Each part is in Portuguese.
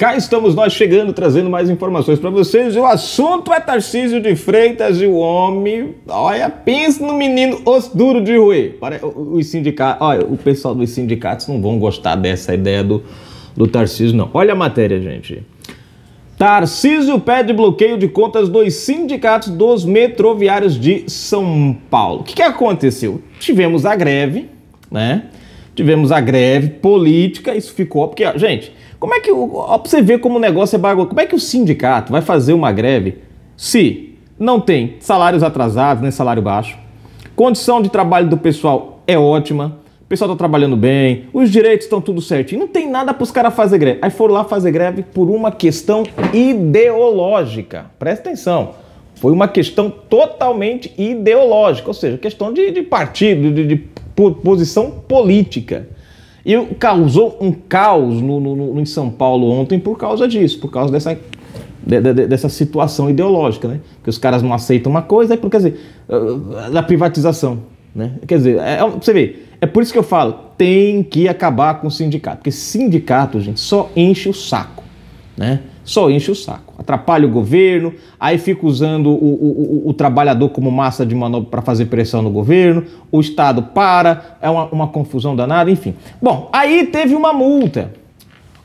Cá estamos nós chegando, trazendo mais informações para vocês. O assunto é Tarcísio de Freitas e o homem. Olha, pensa no menino osso duro de roer. Os sindicatos, olha, o pessoal dos sindicatos não vão gostar dessa ideia do, do Tarcísio, não. Olha a matéria, gente. Tarcísio pede bloqueio de contas dos sindicatos dos metroviários de São Paulo. O que, que aconteceu? Tivemos a greve, né? Tivemos a greve política, isso ficou porque, ó, gente, como é que, ó, pra você ver como o negócio é bagulho, como é que o sindicato vai fazer uma greve se não tem salários atrasados, nem né, salário baixo, condição de trabalho do pessoal é ótima, o pessoal tá trabalhando bem, os direitos estão tudo certinho, não tem nada para os caras fazer greve. Aí foram lá fazer greve por uma questão ideológica. Presta atenção. Foi uma questão totalmente ideológica, ou seja, questão de, de partido, de, de posição política. E causou um caos no, no, no, em São Paulo ontem por causa disso, por causa dessa, de, de, dessa situação ideológica, né? Que os caras não aceitam uma coisa, quer dizer, ah, da privatização, né? Quer dizer, é, é você vê, é por isso que eu falo, tem que acabar com o sindicato, porque sindicato, gente, só enche o saco, né? só enche o saco. Atrapalha o governo, aí fica usando o, o, o, o trabalhador como massa de manobra para fazer pressão no governo, o Estado para, é uma, uma confusão danada, enfim. Bom, aí teve uma multa.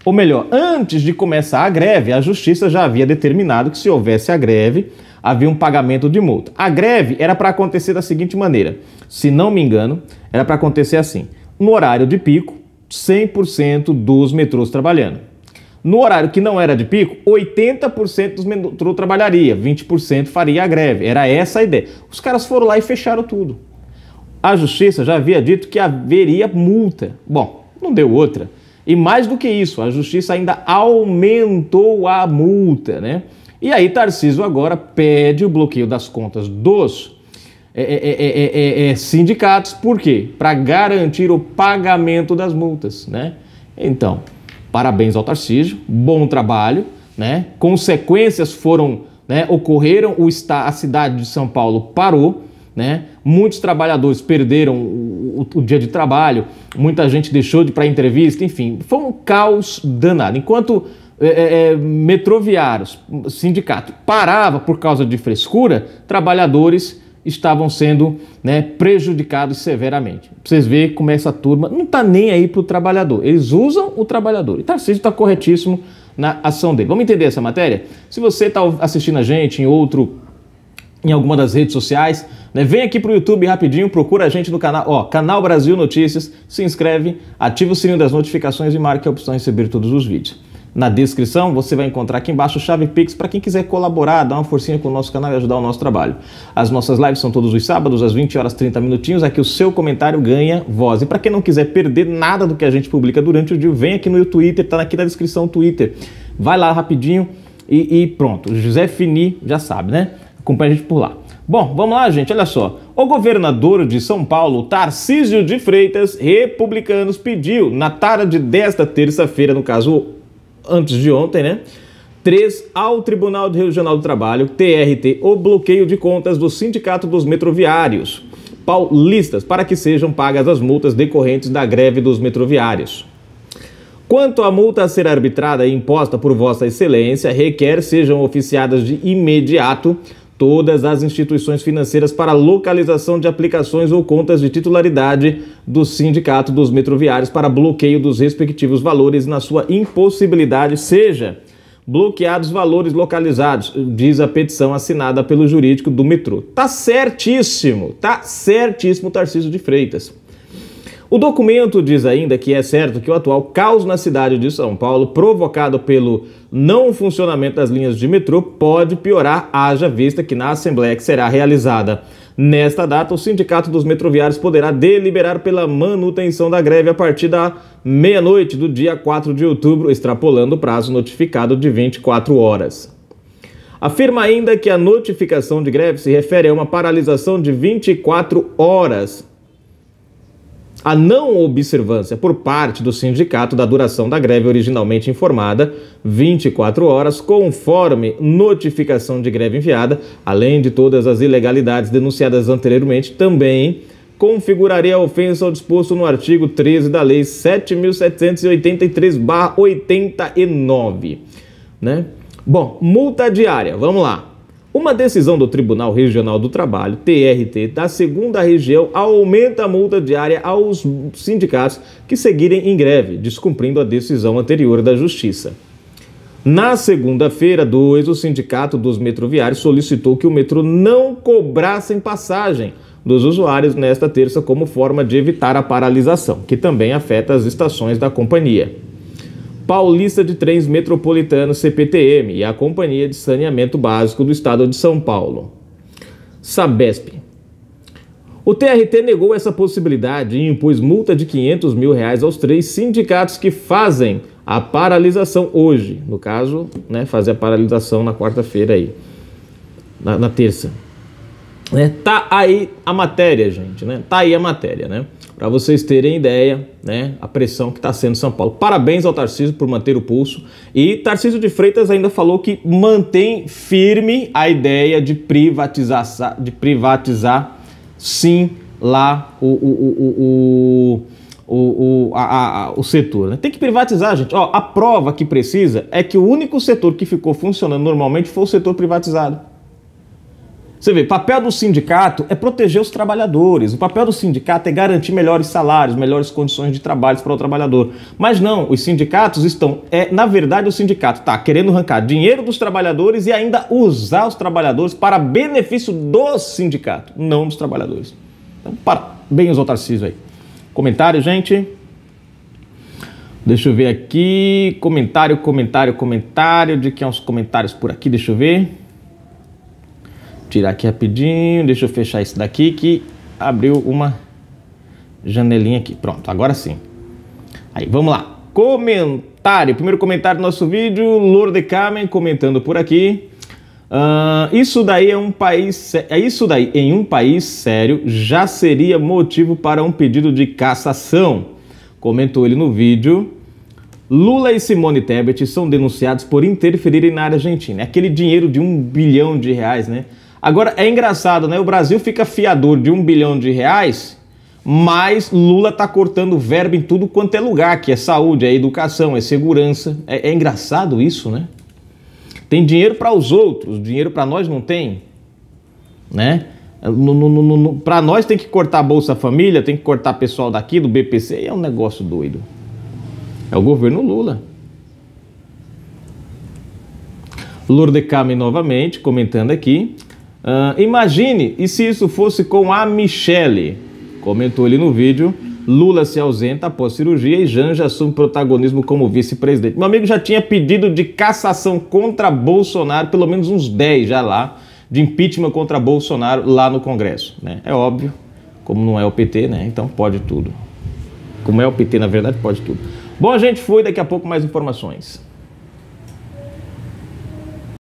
Ou melhor, antes de começar a greve, a justiça já havia determinado que se houvesse a greve, havia um pagamento de multa. A greve era para acontecer da seguinte maneira: se não me engano, era para acontecer assim. No horário de pico, 100% dos metrôs trabalhando. No horário que não era de pico, 80% dos metrô trabalharia, 20% faria a greve. Era essa a ideia. Os caras foram lá e fecharam tudo. A justiça já havia dito que haveria multa. Bom, não deu outra. E mais do que isso, a justiça ainda aumentou a multa, né? E aí Tarciso agora pede o bloqueio das contas dos é, é, é, sindicatos, por quê? Para garantir o pagamento das multas, né? Então, Parabéns ao Tarcísio, bom trabalho, né? Consequências foram, né, ocorreram, o está, a cidade de São Paulo parou, né? Muitos trabalhadores perderam o, o, o dia de trabalho, muita gente deixou de ir para entrevista, enfim, foi um caos danado. Enquanto é, é, é, metroviários, sindicato parava por causa de frescura, trabalhadores estavam sendo né, prejudicados severamente. Pra vocês verem como essa turma não está nem aí para o trabalhador. Eles usam o trabalhador. E Tarcísio está corretíssimo na ação dele. Vamos entender essa matéria? Se você está assistindo a gente em outro, em alguma das redes sociais, né, vem aqui para o YouTube rapidinho, procura a gente no canal, ó, Canal Brasil Notícias, se inscreve, ativa o sininho das notificações e marque a opção de receber todos os vídeos na descrição. Você vai encontrar aqui embaixo Chave Pix para quem quiser colaborar, dar uma forcinha com o nosso canal e ajudar o nosso trabalho. As nossas lives são todos os sábados, às 20 horas 30 minutinhos. Aqui o seu comentário ganha voz. E para quem não quiser perder nada do que a gente publica durante o dia, vem aqui no Twitter, tá aqui na descrição o Twitter. Vai lá rapidinho e, e pronto. José Fini já sabe, né? Acompanha a gente por lá. Bom, vamos lá, gente, olha só. O governador de São Paulo, Tarcísio de Freitas, republicanos, pediu na tarde desta terça-feira, no caso antes de ontem, né? 3 ao Tribunal Regional do Trabalho, TRT, o bloqueio de contas do Sindicato dos Metroviários paulistas para que sejam pagas as multas decorrentes da greve dos metroviários. Quanto à multa a ser arbitrada e imposta por Vossa Excelência, requer sejam oficiadas de imediato todas as instituições financeiras para localização de aplicações ou contas de titularidade do Sindicato dos Metroviários para bloqueio dos respectivos valores na sua impossibilidade, seja bloqueados valores localizados, diz a petição assinada pelo jurídico do metrô. Tá certíssimo, tá certíssimo Tarcísio de Freitas. O documento diz ainda que é certo que o atual caos na cidade de São Paulo, provocado pelo não funcionamento das linhas de metrô, pode piorar, haja vista que na Assembleia que será realizada. Nesta data, o Sindicato dos Metroviários poderá deliberar pela manutenção da greve a partir da meia-noite do dia 4 de outubro, extrapolando o prazo notificado de 24 horas. Afirma ainda que a notificação de greve se refere a uma paralisação de 24 horas a não observância por parte do sindicato da duração da greve originalmente informada, 24 horas, conforme notificação de greve enviada, além de todas as ilegalidades denunciadas anteriormente, também configuraria a ofensa ao disposto no artigo 13 da Lei 7.783-89. Né? Bom, multa diária, vamos lá. Uma decisão do Tribunal Regional do Trabalho, TRT, da segunda região aumenta a multa diária aos sindicatos que seguirem em greve, descumprindo a decisão anterior da Justiça. Na segunda-feira, dois, o Sindicato dos Metroviários solicitou que o metrô não cobrassem passagem dos usuários nesta terça como forma de evitar a paralisação, que também afeta as estações da companhia. Paulista de Trens Metropolitano CPTM e a Companhia de Saneamento Básico do Estado de São Paulo. Sabesp. O TRT negou essa possibilidade e impôs multa de 500 mil reais aos três sindicatos que fazem a paralisação hoje. No caso, né, fazer a paralisação na quarta-feira aí, na, na terça. Né? Tá aí a matéria, gente, né? Tá aí a matéria, né? Para vocês terem ideia, né? A pressão que está sendo São Paulo. Parabéns ao Tarcísio por manter o pulso. E Tarcísio de Freitas ainda falou que mantém firme a ideia de privatizar, de privatizar sim lá o, o, o, o, o, a, a, o setor. Né? Tem que privatizar, gente. Ó, a prova que precisa é que o único setor que ficou funcionando normalmente foi o setor privatizado. Você vê, papel do sindicato é proteger os trabalhadores. O papel do sindicato é garantir melhores salários, melhores condições de trabalho para o trabalhador. Mas não, os sindicatos estão, é, na verdade, o sindicato está querendo arrancar dinheiro dos trabalhadores e ainda usar os trabalhadores para benefício do sindicato, não dos trabalhadores. Então, os ao Tarcísio aí. Comentário, gente? Deixa eu ver aqui. Comentário, comentário, comentário. De que é uns comentários por aqui? Deixa eu ver tirar aqui rapidinho, deixa eu fechar isso daqui que abriu uma janelinha aqui. Pronto, agora sim. Aí, vamos lá. Comentário, primeiro comentário do nosso vídeo, Lorde Carmen comentando por aqui. Uh, isso daí é um país, é isso daí em um país sério já seria motivo para um pedido de cassação, comentou ele no vídeo. Lula e Simone Tebet são denunciados por interferirem na Argentina. É aquele dinheiro de um bilhão de reais, né? Agora é engraçado, né? O Brasil fica fiador de um bilhão de reais, mas Lula tá cortando verba em tudo quanto é lugar, que é saúde, é educação, é segurança. É, é engraçado isso, né? Tem dinheiro para os outros, dinheiro para nós não tem, né? Para nós tem que cortar a Bolsa Família, tem que cortar pessoal daqui do BPC, é um negócio doido. É o governo Lula. Kame novamente comentando aqui. Uh, imagine e se isso fosse com a Michelle, comentou ele no vídeo. Lula se ausenta após cirurgia e Janja assume protagonismo como vice-presidente. Meu amigo já tinha pedido de cassação contra Bolsonaro, pelo menos uns 10 já lá, de impeachment contra Bolsonaro lá no Congresso. Né? É óbvio, como não é o PT, né? Então pode tudo. Como é o PT, na verdade, pode tudo. Bom, a gente, foi. Daqui a pouco mais informações.